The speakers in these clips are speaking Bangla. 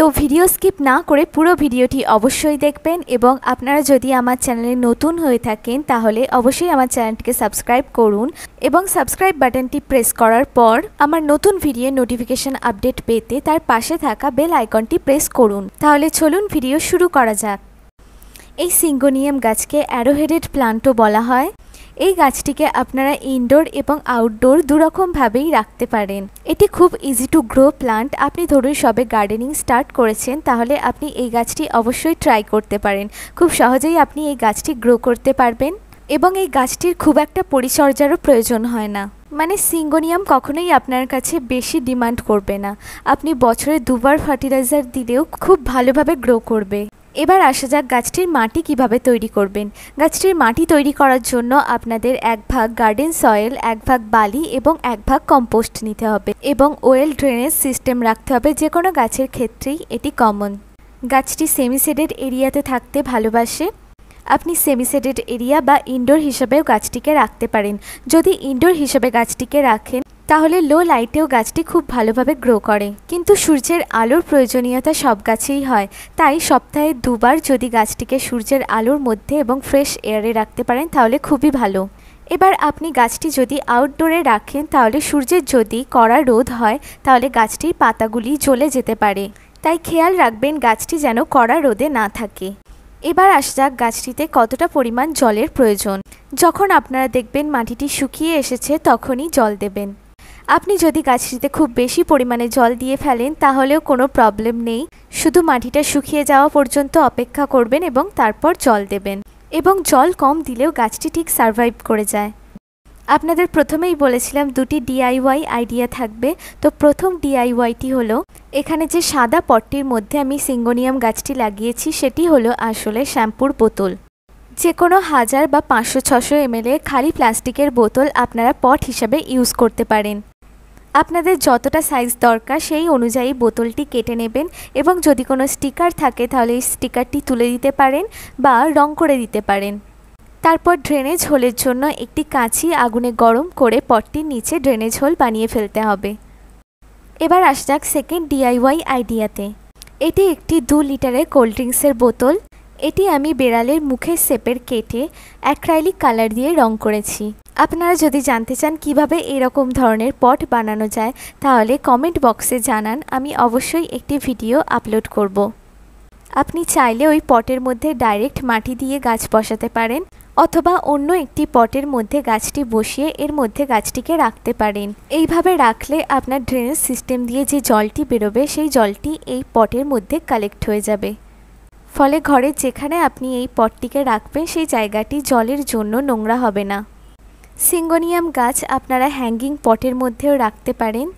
তো ভিডিও স্কিপ না করে পুরো ভিডিওটি অবশ্যই দেখবেন এবং আপনারা যদি আমার চ্যানেলে নতুন হয়ে থাকেন তাহলে অবশ্যই আমার চ্যানেলটিকে সাবস্ক্রাইব করুন এবং সাবস্ক্রাইব বাটনটি প্রেস করার পর আমার নতুন ভিডিও নোটিফিকেশন আপডেট পেতে তার পাশে থাকা বেল আইকনটি প্রেস করুন তাহলে চলুন ভিডিও শুরু করা যাক এই সিঙ্গোনিয়াম গাছকে অ্যারোহেডেড প্লান্টও বলা হয় এই গাছটিকে আপনারা ইনডোর এবং আউটডোর দুরকমভাবেই রাখতে পারেন এটি খুব ইজি টু গ্রো প্লান্ট আপনি ধরুন সবে গার্ডেনিং স্টার্ট করেছেন তাহলে আপনি এই গাছটি অবশ্যই ট্রাই করতে পারেন খুব সহজেই আপনি এই গাছটি গ্রো করতে পারবেন এবং এই গাছটির খুব একটা পরিচর্যারও প্রয়োজন হয় না মানে সিঙ্গোনিয়াম কখনোই আপনার কাছে বেশি ডিমান্ড করবে না আপনি বছরে দুবার ফার্টিলাইজার দিলেও খুব ভালোভাবে গ্রো করবে এবার আসা যাক গাছটির মাটি কিভাবে তৈরি করবেন গাছটির মাটি তৈরি করার জন্য আপনাদের এক ভাগ গার্ডেন সয়েল এক ভাগ বালি এবং এক ভাগ কম্পোস্ট নিতে হবে এবং ওয়েল ড্রেনেজ সিস্টেম রাখতে হবে যে কোনো গাছের ক্ষেত্রেই এটি কমন গাছটি সেমিসেডেড এরিয়াতে থাকতে ভালোবাসে আপনি সেমিসেডেড এরিয়া বা ইনডোর হিসাবেও গাছটিকে রাখতে পারেন যদি ইনডোর হিসাবে গাছটিকে রাখেন তাহলে লো লাইটেও গাছটি খুব ভালোভাবে গ্রো করে কিন্তু সূর্যের আলোর প্রয়োজনীয়তা সব গাছেই হয় তাই সপ্তাহে দুবার যদি গাছটিকে সূর্যের আলোর মধ্যে এবং ফ্রেশ এয়ারে রাখতে পারেন তাহলে খুবই ভালো এবার আপনি গাছটি যদি আউটডোরে রাখেন তাহলে সূর্যের যদি কড়া রোদ হয় তাহলে গাছটির পাতাগুলি জ্বলে যেতে পারে তাই খেয়াল রাখবেন গাছটি যেন কড়া রোদে না থাকে এবার আসা যাক গাছটিতে কতটা পরিমাণ জলের প্রয়োজন যখন আপনারা দেখবেন মাটিটি শুকিয়ে এসেছে তখনই জল দেবেন আপনি যদি গাছটিতে খুব বেশি পরিমাণে জল দিয়ে ফেলেন তাহলেও কোনো প্রবলেম নেই শুধু মাটিটা শুকিয়ে যাওয়া পর্যন্ত অপেক্ষা করবেন এবং তারপর জল দেবেন এবং জল কম দিলেও গাছটি ঠিক সারভাইভ করে যায় আপনাদের প্রথমেই বলেছিলাম দুটি ডিআইওয়াই আইডিয়া থাকবে তো প্রথম ডিআইওয়াইটি হলো এখানে যে সাদা পটটির মধ্যে আমি সিঙ্গোনিয়াম গাছটি লাগিয়েছি সেটি হলো আসলে শ্যাম্পুর বোতল যে কোনো হাজার বা পাঁচশো ছশো এমএলএ খালি প্লাস্টিকের বোতল আপনারা পট হিসাবে ইউজ করতে পারেন আপনাদের যতটা সাইজ দরকার সেই অনুযায়ী বোতলটি কেটে নেবেন এবং যদি কোনো স্টিকার থাকে তাহলে এই স্টিকারটি তুলে দিতে পারেন বা রং করে দিতে পারেন তারপর ড্রেনেজ হোলের জন্য একটি কাঁচি আগুনে গরম করে পটটির নিচে ড্রেনেজ হোল বানিয়ে ফেলতে হবে এবার আসা যাক সেকেন্ড ডিআইওয়াই আইডিয়াতে এটি একটি দু লিটারের কোল্ড ড্রিঙ্কসের বোতল এটি আমি বেড়ালের মুখের সেপের কেটে অ্যাক্রাইলিক কালার দিয়ে রং করেছি আপনারা যদি জানতে চান কিভাবে এরকম ধরনের পট বানানো যায় তাহলে কমেন্ট বক্সে জানান আমি অবশ্যই একটি ভিডিও আপলোড করব। আপনি চাইলে ওই পটের মধ্যে ডাইরেক্ট মাটি দিয়ে গাছ বসাতে পারেন অথবা অন্য একটি পটের মধ্যে গাছটি বসিয়ে এর মধ্যে গাছটিকে রাখতে পারেন এইভাবে রাখলে আপনার ড্রেনেজ সিস্টেম দিয়ে যে জলটি বেরোবে সেই জলটি এই পটের মধ্যে কালেক্ট হয়ে যাবে ফলে ঘরে যেখানে আপনি এই পটটিকে রাখবেন সেই জায়গাটি জলের জন্য নোংরা হবে না সিঙ্গোনিয়াম গাছ আপনারা হ্যাঙ্গিং পটের মধ্যেও রাখতে পারেন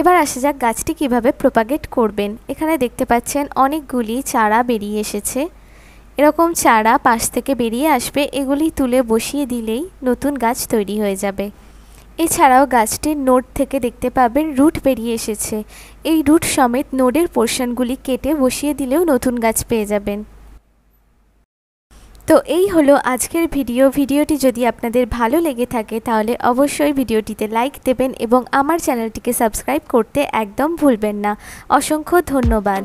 এবার আসা যাক গাছটি কিভাবে প্রোপাগেট করবেন এখানে দেখতে পাচ্ছেন অনেকগুলি চারা বেরিয়ে এসেছে এরকম চারা পাশ থেকে বেরিয়ে আসবে এগুলি তুলে বসিয়ে দিলেই নতুন গাছ তৈরি হয়ে যাবে এছাড়াও গাছটির নোট থেকে দেখতে পাবেন রুট বেরিয়ে এসেছে এই রুট সমেত নোডের পোর্শনগুলি কেটে বসিয়ে দিলেও নতুন গাছ পেয়ে যাবেন তো এই হলো আজকের ভিডিও ভিডিওটি যদি আপনাদের ভালো লেগে থাকে তাহলে অবশ্যই ভিডিওটিতে লাইক দেবেন এবং আমার চ্যানেলটিকে সাবস্ক্রাইব করতে একদম ভুলবেন না অসংখ্য ধন্যবাদ